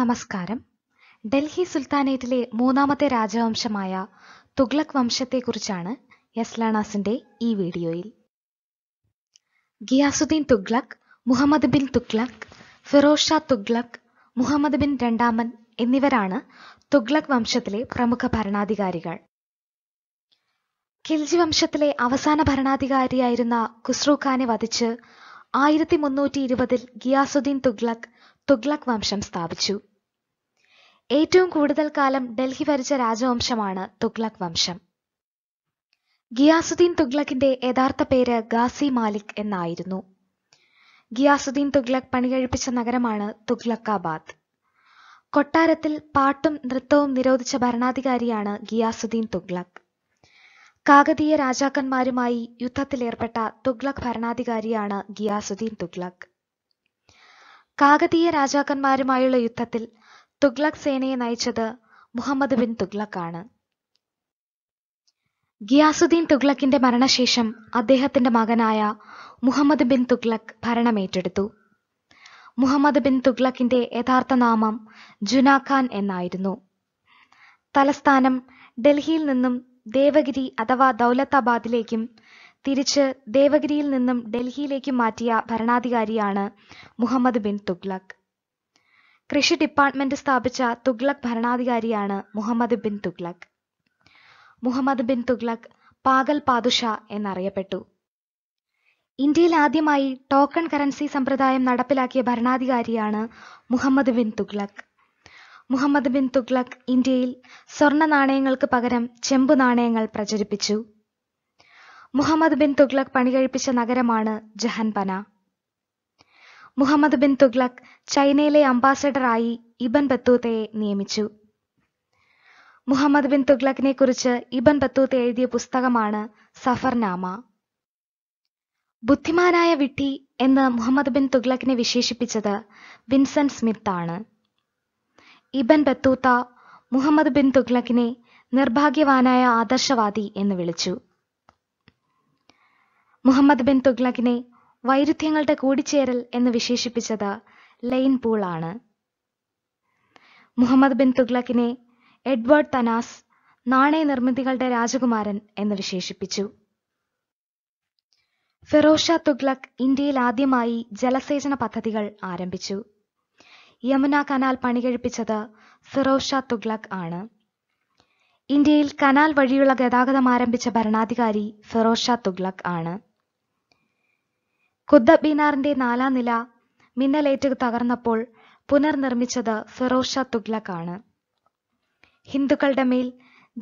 നമസ്കാരം ഡൽഹി സുൽത്താനേറ്റിലെ മൂന്നാമത്തെ രാജവംശമായ തുഗ്ലക് വംശത്തെക്കുറിച്ചാണ് യസ്ലാനാസിന്റെ ഈ വീഡിയോയിൽ ഗിയാസുദ്ദീൻ തുഗ്ലക് മുഹമ്മദ് ബിൻ തുഗ്ലക് ഫിറോസ് ഷാ തുഗ്ലക് മുഹമ്മദ് ബിൻ രണ്ടാമൻ എന്നിവരാണ് തുഗ്ലക് വംശത്തിലെ പ്രമുഖ ഭരണാധികാരികൾ ഖിൽജി വംശത്തിലെ അവസാന ഭരണാധികാരിയായിരുന്ന ഖുസ്രു ഖാനെ വധിച്ച് ആയിരത്തി മുന്നൂറ്റി ഇരുപതിൽ ഗിയാസുദ്ദീൻ തുഗ്ലക് തുഗ്ലക് വംശം സ്ഥാപിച്ചു ഏറ്റവും കൂടുതൽ കാലം ഡൽഹി ഭരിച്ച രാജവംശമാണ് തുഗ്ലക് വംശം ഗിയാസുദ്ദീൻ തുഗ്ലക്കിന്റെ യഥാർത്ഥ പേര് ഗാസി മാലിക് എന്നായിരുന്നു ഗിയാസുദ്ദീൻ തുഗ്ലക് പണികഴിപ്പിച്ച നഗരമാണ് തുഗ്ലക്കാബാദ് കൊട്ടാരത്തിൽ പാട്ടും നൃത്തവും നിരോധിച്ച ഭരണാധികാരിയാണ് ഗിയാസുദ്ദീൻ തുഗ്ലക് കാകതീയ രാജാക്കന്മാരുമായി യുദ്ധത്തിലേർപ്പെട്ട തുഗ്ലക് ഭരണാധികാരിയാണ് ഗിയാസുദ്ദീൻ തുഗ്ലക് കാകതീയ രാജാക്കന്മാരുമായുള്ള യുദ്ധത്തിൽ തുഗ്ലക് സേനയെ നയിച്ചത് മുഹമ്മദ് ബിൻ തുഗ്ലക് ആണ് ഗിയാസുദ്ദീൻ തുഗ്ലക്കിന്റെ മരണശേഷം അദ്ദേഹത്തിന്റെ മകനായ മുഹമ്മദ് ബിൻ തുഗ്ലക് ഭരണമേറ്റെടുത്തു മുഹമ്മദ് ബിൻ തുഗ്ലക്കിന്റെ യഥാർത്ഥ നാമം ജുനാഖാൻ എന്നായിരുന്നു തലസ്ഥാനം ഡൽഹിയിൽ നിന്നും ദേവഗിരി അഥവാ ദൗലത്താബാദിലേക്കും തിരിച്ച് ദേവഗിരിയിൽ നിന്നും ഡൽഹിയിലേക്കും മാറ്റിയ ഭരണാധികാരിയാണ് മുഹമ്മദ് ബിൻ തുഗ്ലക് കൃഷി ഡിപ്പാർട്ട്മെന്റ് സ്ഥാപിച്ച തുഗ്ലക് ഭരണാധികാരിയാണ് മുഹമ്മദ് ബിൻ തുഗ്ലക് മുഹമ്മദ് ബിൻ തുഗ്ലക് പാഗൽ പാതുഷ എന്നറിയപ്പെട്ടു ഇന്ത്യയിൽ ആദ്യമായി ടോക്കൺ കറൻസി സമ്പ്രദായം നടപ്പിലാക്കിയ ഭരണാധികാരിയാണ് മുഹമ്മദ് ബിൻ തുഗ്ലക് മുഹമ്മദ് ബിൻ തുഗ്ലക് ഇന്ത്യയിൽ സ്വർണ്ണ നാണയങ്ങൾക്ക് പകരം ചെമ്പു നാണയങ്ങൾ പ്രചരിപ്പിച്ചു മുഹമ്മദ് ബിൻ തുഗ്ലക് പണികഴിപ്പിച്ച നഗരമാണ് ജഹൻപന മുഹമ്മദ് ബിൻ തുഗ്ലക് ചൈനയിലെ അംബാസഡറായി ഇബൻ ബത്തൂത്തയെ നിയമിച്ചു മുഹമ്മദ് ബിൻ തുഗ്ലക്കിനെ കുറിച്ച് ഇബൻ ബത്തൂത്ത എഴുതിയ പുസ്തകമാണ് സഫർനാമ ബുദ്ധിമാനായ വിട്ടി എന്ന് മുഹമ്മദ് ബിൻ തുഗ്ലക്കിനെ വിശേഷിപ്പിച്ചത് വിൻസെന്റ് സ്മിത്ത് ആണ് ഇബൻ ബത്തൂത്ത മുഹമ്മദ് ബിൻ തുഗ്ലക്കിനെ നിർഭാഗ്യവാനായ ആദർശവാദി എന്ന് വിളിച്ചു മുഹമ്മദ് ബിൻ തുഗ്ലക്കിനെ വൈരുദ്ധ്യങ്ങളുടെ കൂടിച്ചേരൽ എന്ന് വിശേഷിപ്പിച്ചത് ലെയിൻ പൂൾ ആണ് മുഹമ്മദ് ബിൻ തുഗ്ലക്കിനെ എഡ്വേർഡ് തനാസ് നാണയ നിർമ്മിതികളുടെ രാജകുമാരൻ എന്ന് വിശേഷിപ്പിച്ചു ഫിറോഷ തുഗ്ലക് ഇന്ത്യയിൽ ആദ്യമായി ജലസേചന പദ്ധതികൾ ആരംഭിച്ചു യമുന കനാൽ പണികഴിപ്പിച്ചത് ഫിറോസ് ഷാ തുഗ്ലക് ആണ് ഇന്ത്യയിൽ കനാൽ വഴിയുള്ള ഗതാഗതം ആരംഭിച്ച ഭരണാധികാരി ഫിറോസ് ഷാ തുഗ്ലക് ആണ് കുത്തബ് ബീനാറിന്റെ നാലാം നില മിന്നലേറ്റ് തകർന്നപ്പോൾ പുനർനിർമ്മിച്ചത് ഫിറോസ് ഷാ തുഗ്ലക് ആണ് ഹിന്ദുക്കളുടെ മേൽ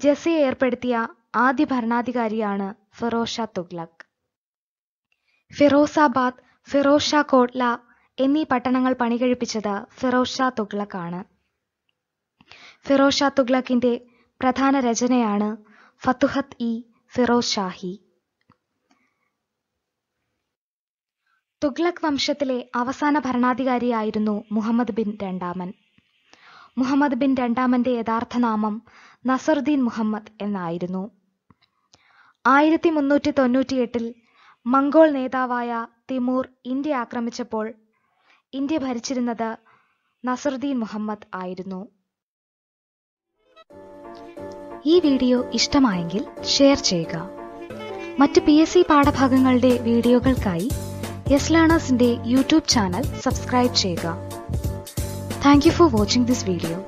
ജസിയെ ഏർപ്പെടുത്തിയ ആദ്യ ഭരണാധികാരിയാണ് ഫിറോസ് ഷാ തുഗ്ലക് ഫിറോസാബാദ് ഫിറോസ് ഷാ കോട്ല എന്നീ പട്ടണങ്ങൾ പണികഴിപ്പിച്ചത് ഫിറോസ് ഷാ തുഗ്ലക്കാണ് ഫിറോസ് ഷാ തുഗ്ലക്കിന്റെ പ്രധാന രചനയാണ് ഫത്തുഹത്ത് ഇ ഫിറോസ് ഷാഹി തുഗ്ലക് വംശത്തിലെ അവസാന ഭരണാധികാരിയായിരുന്നു മുഹമ്മദ് ബിൻ രണ്ടാമൻ മുഹമ്മദ് ബിൻ രണ്ടാമന്റെ യഥാർത്ഥ നാമം നസറുദ്ദീൻ മുഹമ്മദ് എന്നായിരുന്നു ആയിരത്തി മുന്നൂറ്റി തൊണ്ണൂറ്റിയെട്ടിൽ മംഗോൾ നേതാവായ തിമൂർ ഇന്ത്യ ആക്രമിച്ചപ്പോൾ ഇന്ത്യ ഭരിച്ചിരുന്നത് നസറുദ്ദീൻ മുഹമ്മദ് ആയിരുന്നു ഈ വീഡിയോ ഇഷ്ടമായെങ്കിൽ ഷെയർ ചെയ്യുക മറ്റ് പി എസ് സി പാഠഭാഗങ്ങളുടെ വീഡിയോകൾക്കായി യെസ് ലേണേഴ്സിന്റെ യൂട്യൂബ് ചാനൽ സബ്സ്ക്രൈബ് ചെയ്യുക thank you for watching this video